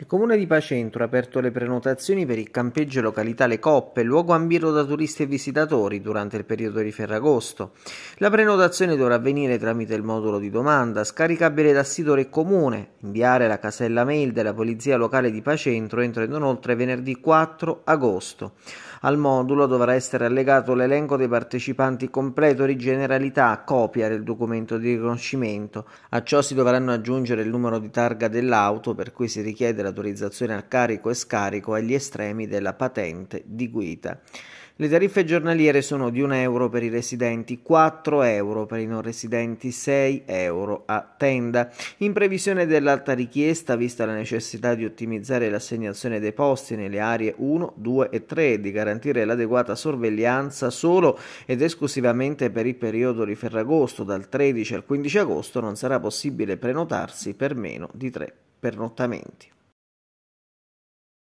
Il comune di Pacentro ha aperto le prenotazioni per il campeggio località Le Coppe, luogo ambito da turisti e visitatori durante il periodo di Ferragosto. La prenotazione dovrà avvenire tramite il modulo di domanda, scaricabile dal sito Re Comune, inviare la casella mail della Polizia Locale di Pacentro entro e non oltre venerdì 4 agosto. Al modulo dovrà essere allegato l'elenco dei partecipanti completo di generalità, copia del documento di riconoscimento. A ciò si dovranno aggiungere il numero di targa dell'auto per cui si richiede la l'autorizzazione a carico e scarico agli estremi della patente di guida. Le tariffe giornaliere sono di 1 euro per i residenti, 4 euro per i non residenti, 6 euro a tenda. In previsione dell'alta richiesta, vista la necessità di ottimizzare l'assegnazione dei posti nelle aree 1, 2 e 3 e di garantire l'adeguata sorveglianza solo ed esclusivamente per il periodo di Ferragosto dal 13 al 15 agosto, non sarà possibile prenotarsi per meno di 3 pernottamenti.